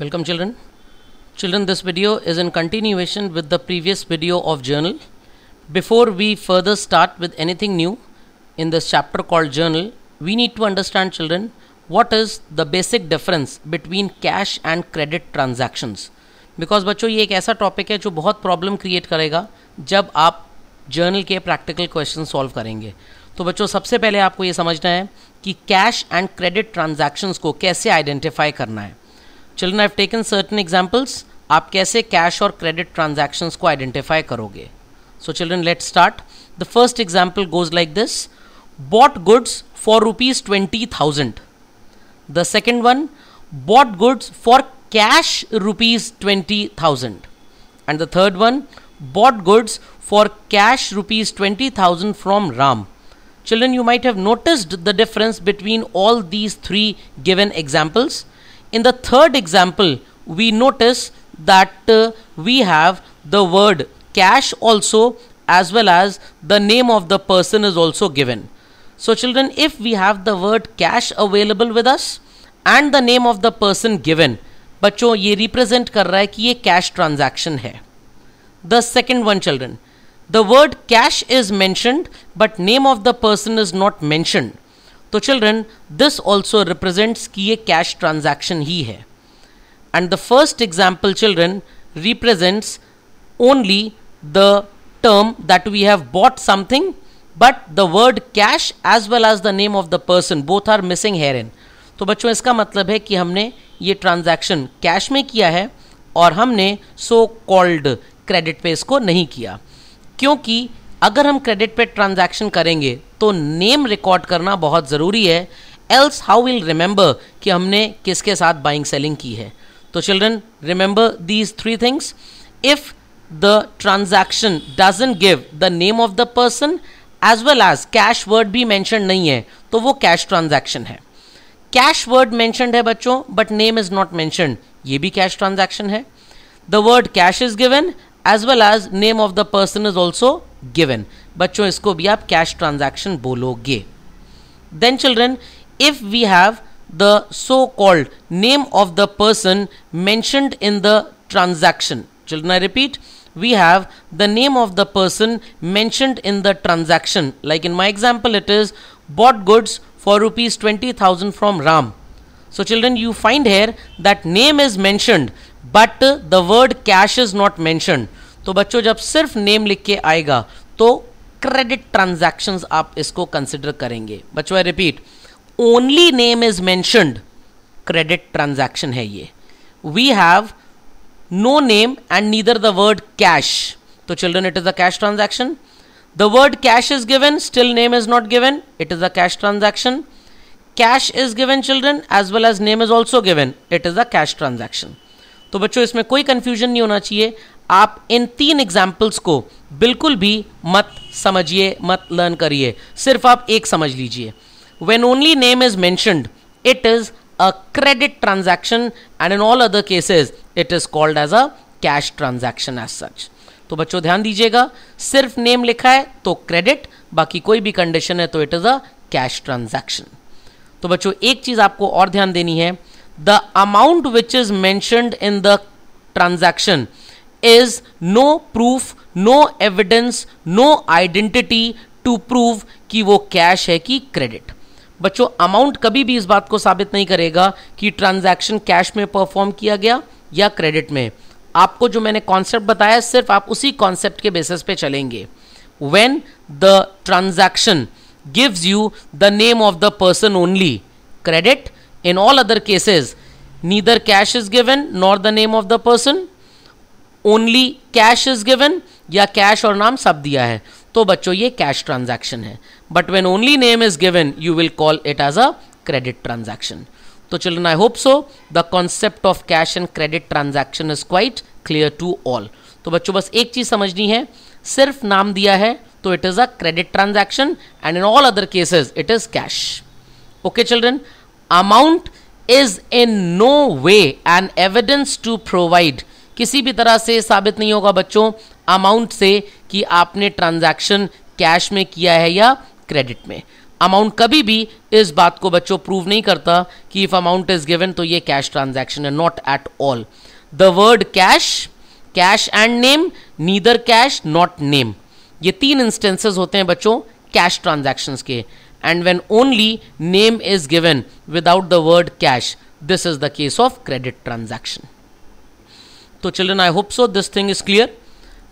Welcome children. Children this video is in continuation with the previous video of journal. Before we further start with anything new in this chapter called journal, we need to understand children what is the basic difference between cash and credit transactions. because bachcho ye ek aisa topic hai jo bahut problem create karega jab aap journal ke practical question solve karenge तो बच्चों सबसे पहले आपको ये समझना है कि cash and credit transactions को कैसे आइडेंटिफाई करना है Children, I have taken certain examples. आप कैसे कैश और क्रेडिट ट्रांजैक्शंस को identify So, children, let's start. The first example goes like this: bought goods for rupees 20000 the second one bought goods for cash rupees 20000 and the third one bought goods for cash rupees 20000 from ram children you might have noticed the difference between all these three given examples in the third example, we notice that uh, we have the word cash also as well as the name of the person is also given. So children, if we have the word cash available with us and the name of the person given, बच्चों ये represent कर रहा है कि ये transaction transaction The second one, children, the word cash is mentioned, but name of the person is not mentioned. तो children this also represents कि ये कैश ट्रांजैक्शन ही है and the first example children represents only the term that we have bought something but the word cash as well as the name of the person both are missing here in तो बच्चों इसका मतलब है कि हमने ये transaction cash में किया है और हमने सो कॉल्ड क्रेडिट पे इसको नहीं किया क्योंकि अगर हम क्रेडिट पे ट्रांजैक्शन करेंगे तो नेम रिकॉर्ड करना बहुत ज़रूरी है एल्स हाउ विल रिमेंबर कि हमने किसके साथ बाइंग सेलिंग की है तो children remember these three things if the transaction doesn't give the name of the person as well as cash word भी मैंशन नहीं है तो वो कैश ट्रांजैक्शन है कैश वर्ड मैंशनड है बच्चों but name is not mentioned ये भी कैश ट्रांजैक्शन है the word cash is given as well as name of the person is also given बच्चों इसको भी आप कैश ट्रांजैक्शन बोलोगे Then children, if we have the so-called name of the person mentioned in the transaction. Children, I repeat, we have the name of the person mentioned in the transaction. Like in my example, it is bought goods for rupees 20,000 from Ram. So, children, you find here that name is mentioned. But the word cash is not mention तो बच्चों जब सिर्फ name लिख के आएगा तो credit transaction आप इसको कंसिडर करेंगे बच्चों I repeat only name is mentioned credit transaction है ये we have no name and neither the word cash तो children it is a cash transaction the word cash is given still name is not given it is a cash transaction cash is given children as well as name is also given it is a cash transaction तो बच्चों इसमें कोई confusion नहीं होना चाहिए आप इन तीन examples को बिल्कुल भी मत समझिए मत लर्न करिए सिर्फ आप एक समझ लीजिए when only name is mentioned it is a credit transaction and in all other cases it is called as a cash transaction as such तो बच्चों ध्यान दीजिएगा सिर्फ नेम लिखा है तो क्रेडिट बाकी कोई भी कंडीशन है तो it is a cash transaction तो बच्चों एक चीज आपको और ध्यान देनी है the amount which is mentioned in the transaction is no proof no evidence no identity to prove कि वो कैश है कि क्रेडिट बच्चों अमाउंट कभी भी इस बात को साबित नहीं करेगा कि ट्रांजैक्शन कैश में परफॉर्म किया गया या क्रेडिट में आपको जो मैंने कॉन्सेप्ट बताया सिर्फ आप उसी कॉन्सेप्ट के बेसिस पे चलेंगे when the transaction gives you the name of the person only credit in all other cases neither cash is given nor the name of the person only cash is given या cash और नाम सब दिया है तो बच्चों ये cash transaction है but when only name is given you will call it as a credit transaction तो children I hope so the concept of cash and credit transaction is quite clear to all तो बच्चों बस एक चीज समझनी है सिर्फ नाम दिया है तो it is a credit transaction and in all other cases it is cash okay children amount is in no way an evidence to provide किसी भी तरह से साबित नहीं होगा बच्चों अमाउंट से कि आपने ट्रांजैक्शन कैश में किया है या क्रेडिट में अमाउंट कभी भी इस बात को बच्चों प्रूव नहीं करता कि इफ अमाउंट इज गिवन तो ये कैश ट्रांजैक्शन है not at all the word cash cash and name neither cash not name ये तीन इंस्टेंसेस होते हैं बच्चों कैश ट्रांजैक्शंस के and when only name is given without the word cash. This is the case of credit transaction. So children, I hope so. This thing is clear.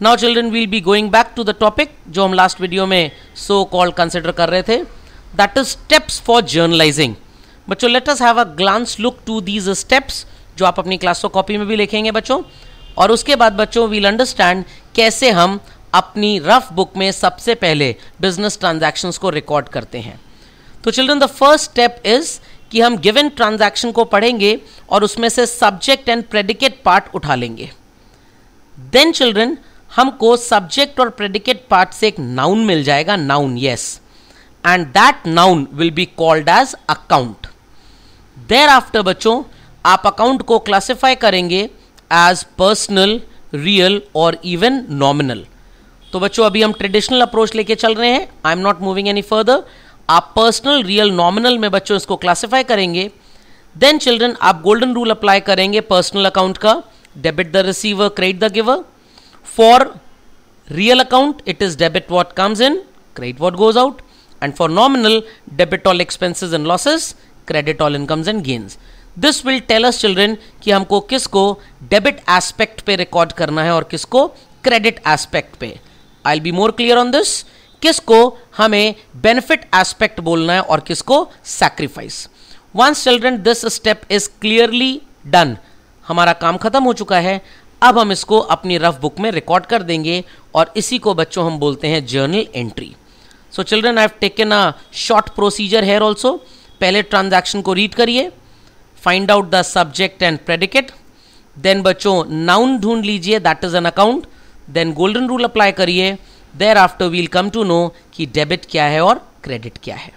Now children, we'll be going back to the topic जो हम last video में so called consider कर रहे थे. That is steps for journalizing. बच्चों let us have a glance look to these steps जो आप अपनी क्लास को कॉपी में भी लिखेंगे बच्चों और उसके बाद बच्चों वील अंडरस्टैंड कैसे हम अपनी रफ बुक में सबसे पहले बिजनेस ट्रांजैक्शंस को रिकॉर्ड करते हैं तो children the first step is कि हम गिवन ट्रांजैक्शन को पढ़ेंगे और उसमें से सब्जेक्ट एंड प्रेडिकेट पार्ट उठा लेंगे देन चिल्ड्रन हमको सब्जेक्ट और प्रेडिकेट पार्ट से एक नाउन मिल जाएगा noun yes and that noun will be called as account thereafter बच्चों आप अकाउंट को क्लासिफाई करेंगे एज पर्सनल रियल और इवन नॉमिनल तो बच्चों अभी हम ट्रेडिशनल अप्रोच लेके चल रहे हैं I am not moving any further आप पर्सनल रियल नॉमिनल में बच्चों इसको क्लासीफाई करेंगे देन चिल्ड्रन आप गोल्डन रूल अप्लाई करेंगे पर्सनल अकाउंट का debit the receiver credit the giver for real account it is debit what comes in credit what goes out and for nominal debit all expenses and losses credit all incomes and gains this will tell us children कि हमको किसको debit aspect पे record करना है और किसको credit aspect पे I be more clear on this किसको हमें बेनिफिट एस्पेक्ट बोलना है और किसको sacrifice once children this step is clearly done हमारा काम खत्म हो चुका है अब हम इसको अपनी रफ बुक में रिकॉर्ड कर देंगे और इसी को बच्चों हम बोलते हैं journal entry so children I have taken a short procedure here also पहले ट्रांजैक्शन को रीड करिए find out the subject and predicate then बच्चों नाउन ढूंढ लीजिए that is an account then golden rule apply करिए thereafter we'll come to know कि debit क्या है और क्रेडिट क्या है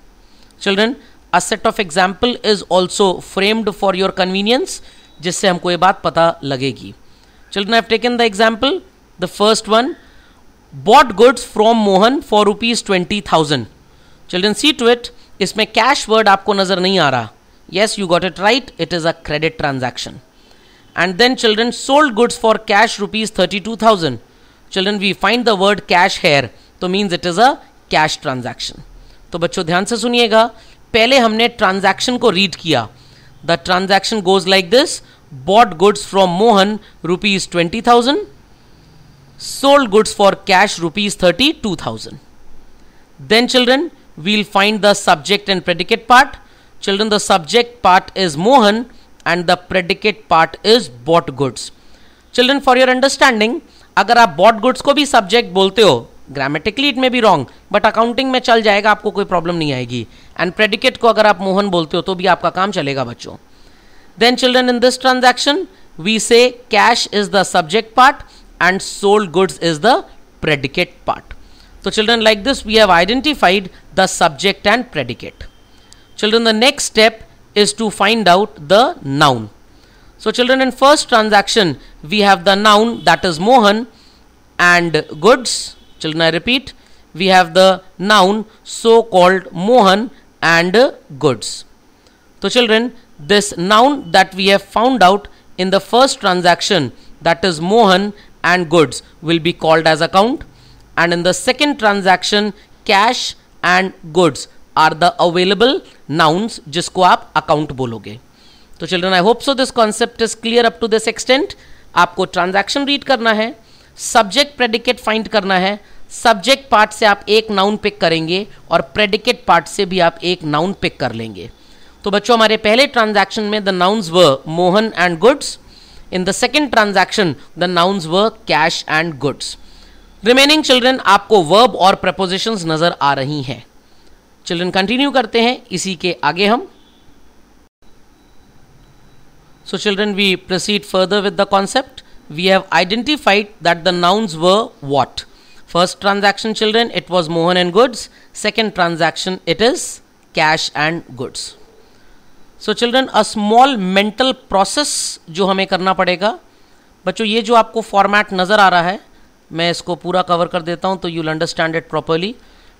children a set of example is also framed for your convenience जिससे हमको ये बात पता लगेगी children have taken the example the first one bought goods from Mohan for rupees twenty thousand children see to it इसमें cash word आपको नजर नहीं आ रहा yes you got it right it is a credit transaction and then children sold goods for cash rupees thirty two thousand children we find the word cash here तो means it is a cash transaction तो बच्चों ध्यान से सुनिएगा पहले हमने transaction को read किया the transaction goes like this bought goods from Mohan rupees 20,000, sold goods for cash rupees 32,000. Then children, we'll find the subject and predicate part. Children, the subject part is Mohan and the predicate part is bought goods. Children, for your understanding, अगर आप baud goods को भी subject बोलते हो grammatically it में भी wrong but accounting में चल जाएगा आपको कोई प्रॉब्लम नहीं आएगी एंड प्रेडिकेट को अगर आप मोहन बोलते हो तो भी आपका काम चलेगा बच्चों then children in this transaction we say cash is the subject part and sold goods is the predicate part तो children like this we have identified the subject and predicate children the next step is to find out the noun So children in first transaction we have the noun that is Mohan and goods children I repeat we have the noun so called Mohan and goods. So children this noun that we have found out in the first transaction that is Mohan and goods will be called as account and in the second transaction cash and goods are the available nouns. जिसको आप account बोलोगे तो children I hope so this concept is clear up to this extent आपको transaction read करना है subject predicate find करना है subject part से आप एक नाउन पिक करेंगे और प्रेडिकेट पार्ट से भी आप एक नाउन पिक कर लेंगे तो बच्चों हमारे पहले ट्रांजैक्शन में the nouns were Mohan and goods in the second transaction the nouns were cash and goods remaining children आपको वर्ब और प्रपोजिशन नजर आ रही हैं चिल्ड्रन कंटिन्यू करते हैं इसी के आगे हम So children, we proceed further with the concept. We have identified that the nouns were what? First transaction children, it was Mohan and goods. Second transaction, it is cash and goods. So children a small mental process जो हमें करना पड़ेगा बच्चों ये जो आपको format नज़र आ रहा है मैं इसको पूरा कवर कर देता हूँ तो यूल अंडरस्टैंड इट प्रॉपरली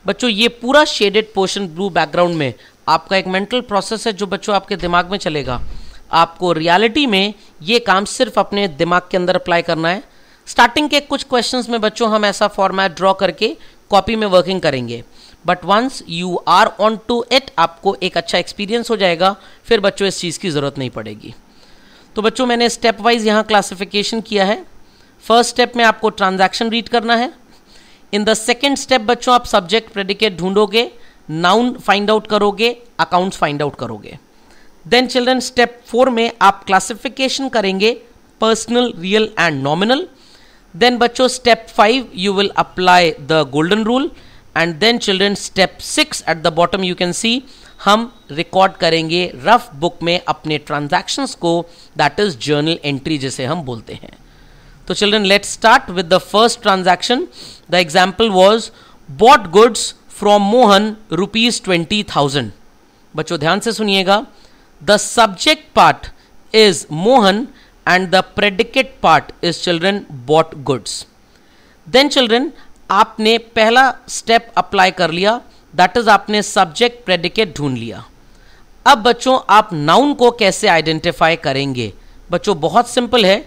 बच्चों ये पूरा शेडेड पोर्शन ब्लू बैकग्राउंड में आपका एक मेंटल प्रोसेस है जो बच्चों आपके दिमाग में चलेगा आपको रियलिटी में ये काम सिर्फ अपने दिमाग के अंदर अप्लाई करना है स्टार्टिंग के कुछ क्वेश्चंस में बच्चों हम ऐसा फॉर्मेट ड्रॉ करके कॉपी में वर्किंग करेंगे but once you are on to it आपको एक अच्छा एक्सपीरियंस हो जाएगा फिर बच्चों इस चीज़ की ज़रूरत नहीं पड़ेगी तो बच्चों मैंने स्टेप वाइज यहाँ क्लासिफिकेशन किया है फर्स्ट स्टेप में आपको ट्रांजैक्शन रीड करना है इन द सेकेंड स्टेप बच्चों आप सब्जेक्ट प्रेडिकेट ढूंढोगे नाउन फाइंड आउट करोगे अकाउंट्स फाइंड आउट करोगे देन चिल्ड्रन स्टेप फोर में आप क्लासिफिकेशन करेंगे personal real and nominal then बच्चों step five you will apply the golden rule and then children step six at the bottom you can see हम record करेंगे rough book में अपने transactions को that is journal entry जिसे हम बोलते हैं तो children let start with the first transaction the example was bought goods from Mohan rupees twenty thousand बच्चों ध्यान से सुनिएगा The subject part is Mohan and the predicate part is children bought goods. Then children आपने पहला step apply कर लिया that is आपने subject predicate ढूंढ लिया अब बच्चों आप नाउन को कैसे आइडेंटिफाई करेंगे बच्चों बहुत सिंपल है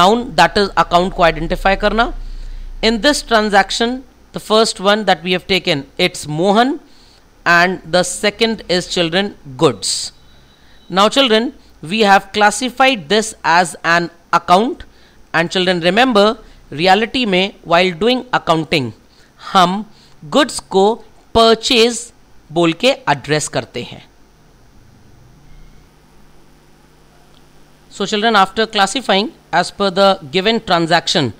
नाउन दैट इज अकाउंट को आइडेंटिफाई करना in this transaction the first one that we have taken it's mohan and the second is children goods Now children, we have classified this as an account and children remember reality में while doing accounting हम goods को purchase बोल के address करते हैं so children after classifying as per the given transaction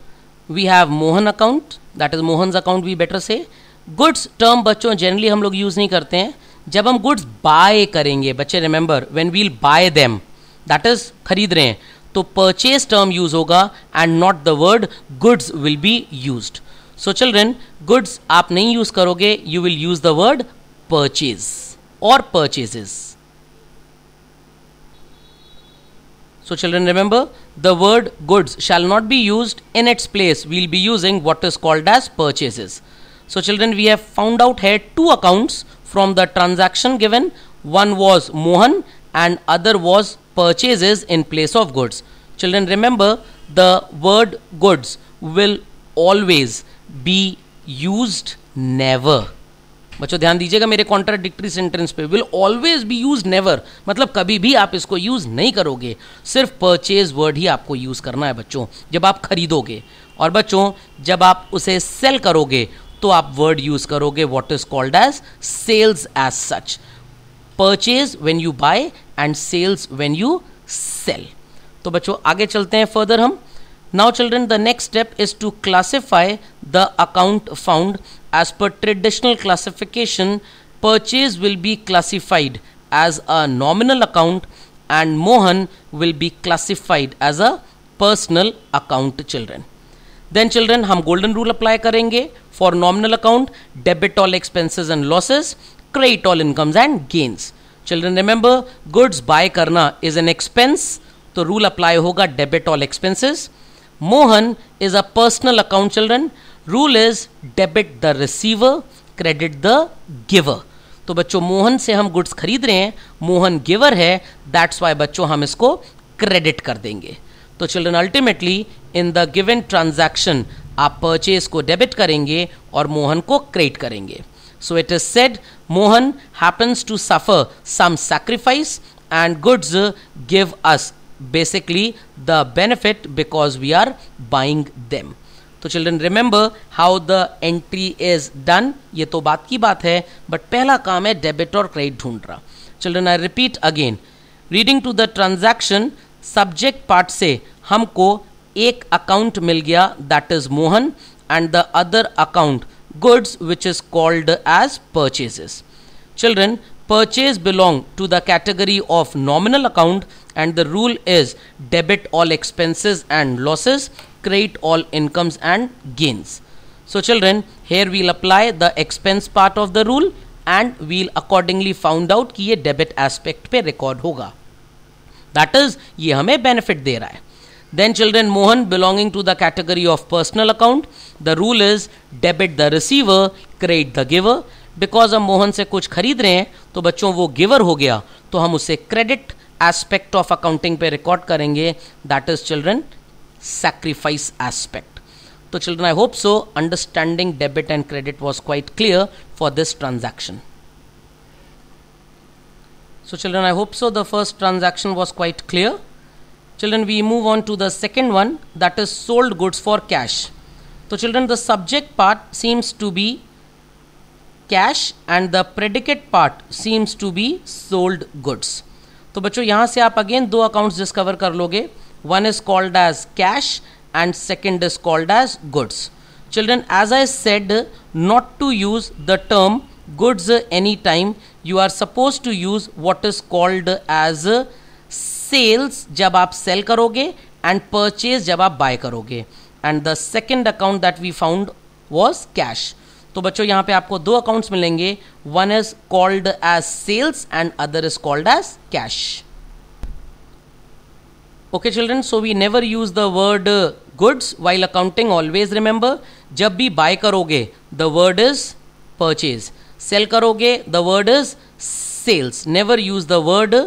we have Mohan account that is Mohan account we better say goods term बच्चों generally हम लोग यूज़ नहीं करते हैं जब हम गुड्स बाय करेंगे बच्चे remember when we'll buy them that is खरीद रहे हैं तो परचेज टर्म यूज होगा and not the word goods will be use so children goods आप नहीं यूज करोगे you will use the word purchase और purchases So children remember the word goods shall not be used in its place. We will be using what is called as purchases. So children we have found out here two accounts from the transaction given one was mohan and other was purchases in place of goods children remember the word goods will always be used never बच्चों ध्यान दीजिएगा मेरे contradictory sentence पे will always be use never मतलब कभी भी आप इसको यूज नहीं करोगे सिर्फ परचेज वर्ड ही आपको यूज करना है बच्चों जब आप खरीदोगे और बच्चों जब आप उसे सेल करोगे तो आप वर्ड यूज करोगे what is called as sales as such purchase when you buy and sales when you sell तो बच्चों आगे चलते हैं फर्दर हम now children the next step is to classify the account found as per traditional classification purchase will be classified as a nominal account and Mohan will be classified as a personal account children then children हम golden rule apply करेंगे for nominal account debit all expenses and losses credit all incomes and gains children remember goods buy करना is an expense तो rule apply होगा debit all expenses Mohan is a personal account children rule is debit the receiver credit the giver तो बच्चों मोहन से हम goods खरीद रहे हैं मोहन गिवर है दैट्स वाई बच्चों हम इसको क्रेडिट कर देंगे तो children ultimately in the given transaction आप परचेज को डेबिट करेंगे और मोहन को क्रेडिट करेंगे so it is said Mohan happens to suffer some sacrifice and goods give us basically the benefit because we are buying them तो children remember how the entry is done ये तो बात की बात है बट पहला काम है डेबिट और क्रेडिट ढूंढना children I repeat again reading to the transaction subject part से हमको एक अकाउंट मिल गया that is Mohan and the other account goods which is called as purchases children purchase belong to the category of nominal account and the rule is debit all expenses and losses credit all incomes and gains so children here we'll apply the expense part of the rule and we'll accordingly found out कि ये debit aspect पे record होगा that is ये हमें benefit दे रहा है Then children Mohan belonging to the category of personal account. The rule is debit the receiver, credit the giver. Because हम मोहन से कुछ खरीद रहे हैं तो बच्चों वो गिवर हो गया तो हम उसे क्रेडिट एस्पेक्ट ऑफ अकाउंटिंग पे रिकॉर्ड करेंगे that is children sacrifice aspect. So, children, I hope so. Understanding debit and credit was quite clear for this transaction. So, children, I hope so. The first transaction was quite clear. Children, we move on to the second one that is sold goods for cash. So, children, the subject part seems to be cash and the predicate part seems to be sold goods. तो बच्चों यहाँ से आप again दो accounts discover कर लोगे one is called as cash and second is called as goods children as I said not to use the term goods any time you are suppose to use what is called as sales जब आप cell करोगे and purchase जब आप buy करोगे and the second account that we found was cash तो बच्चों यहां पे आपको दो अकाउंट्स मिलेंगे one is called as sales and other is called as cash okay children so we never use the word goods while accounting always remember जब भी buy करोगे the word is purchase sell करोगे the word is sales never use the word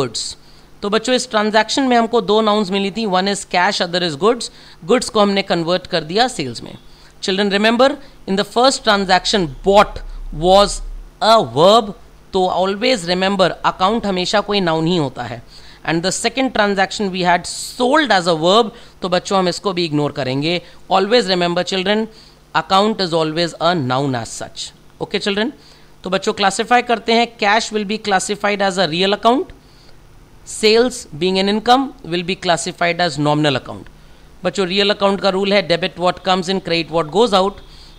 goods तो बच्चों इस transaction में हमको दो नाउन्स मिली थी one is cash other is goods goods को हमने कन्वर्ट कर दिया सेल्स में children remember in the first transaction bought was a verb तो ऑलवेज रिमेंबर अकाउंट हमेशा कोई नाउन ही होता है and the second transaction we had sold as a verb तो बच्चों हम इसको भी इग्नोर करेंगे always remember children account is always a noun as such okay children तो बच्चों क्लासीफाई करते हैं cash will be classified as a real account sales being an income will be classified as nominal account बच्चों real account का rule है debit what comes in credit what goes out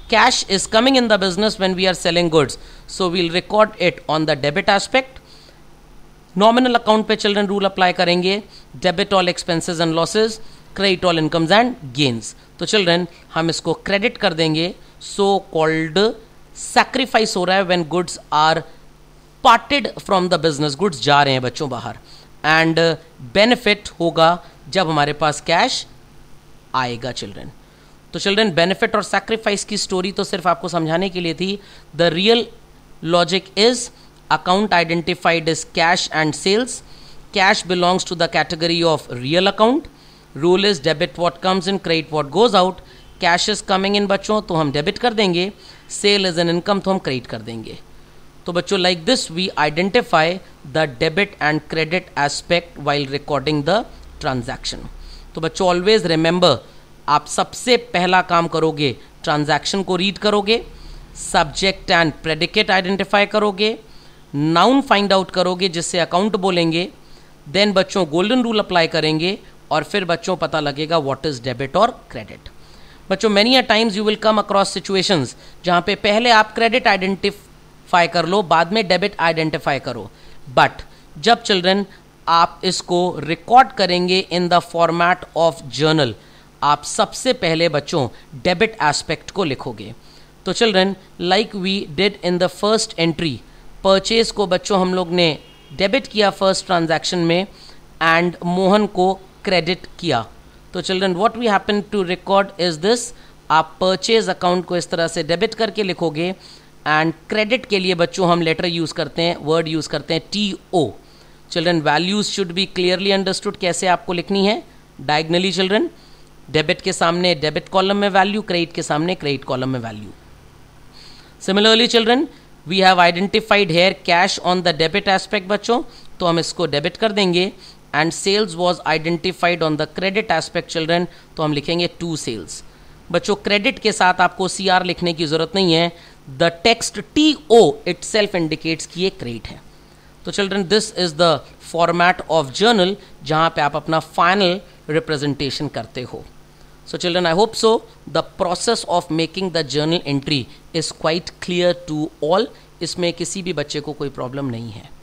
cash is coming in the business when we are selling goods so we'll record it on the debit aspect nominal account पे children rule apply करेंगे debit all expenses and losses credit all incomes and gains तो children हम इसको credit कर देंगे so called sacrifice हो रहा है when goods are parted from the business goods जा रहे हैं बच्चों बाहर एंड बेनिफिट uh, होगा जब हमारे पास कैश आएगा चिल्ड्रन तो चिल्ड्रन बेनिफिट और सेक्रीफाइस की स्टोरी तो सिर्फ आपको समझाने के लिए थी the real logic is account identified is cash and sales cash belongs to the category of real account rule is debit what comes in credit what goes out cash is coming in बच्चों तो हम debit कर देंगे cell is an income तो हम credit कर देंगे तो बच्चों like this we identify the debit and credit aspect while recording the transaction तो बच्चों ऑलवेज रिमेंबर आप सबसे पहला काम करोगे ट्रांजैक्शन को रीड करोगे सब्जेक्ट एंड प्रेडिकेट आइडेंटिफाई करोगे नाउन फाइंड आउट करोगे जिससे अकाउंट बोलेंगे देन बच्चों गोल्डन रूल अप्लाई करेंगे और फिर बच्चों पता लगेगा व्हाट इज डेबिट और क्रेडिट बच्चों many a times you will come across situations जहाँ पे पहले आप क्रेडिट आइडेंटिफ फाई कर लो बाद में डेबिट आइडेंटिफाई करो बट जब चिल्ड्रन आप इसको रिकॉर्ड करेंगे in the format of journal आप सबसे पहले बच्चों डेबिट एस्पेक्ट को लिखोगे तो children like we did in the first entry purchase को बच्चों हम लोग ने डेबिट किया फर्स्ट ट्रांजैक्शन में एंड मोहन को क्रेडिट किया तो children what we happen to record is this आप परचेज अकाउंट को इस तरह से डेबिट करके लिखोगे एंड क्रेडिट के लिए बच्चों हम लेटर यूज़ करते हैं वर्ड यूज़ करते हैं T O children values should be clearly understood कैसे आपको लिखनी है डायग्नली चिल्ड्रन डेबिट के सामने डेबिट कॉलम में वैल्यू क्रेडिट के सामने क्रेडिट कॉलम में value similarly children we have identified here cash on the debit aspect बच्चों तो हम इसको डेबिट कर देंगे and sales was identified on the credit aspect children तो हम लिखेंगे टू सेल्स बच्चों क्रेडिट के साथ आपको सी आर लिखने की ज़रूरत नहीं है the text T O itself indicates कि ये क्रेट है तो children this is the format of journal जहाँ पे आप अपना फाइनल रिप्रेजेंटेशन करते हो so children I hope so the process of making the journal entry is quite clear to all इसमें किसी भी बच्चे को कोई प्रॉब्लम नहीं है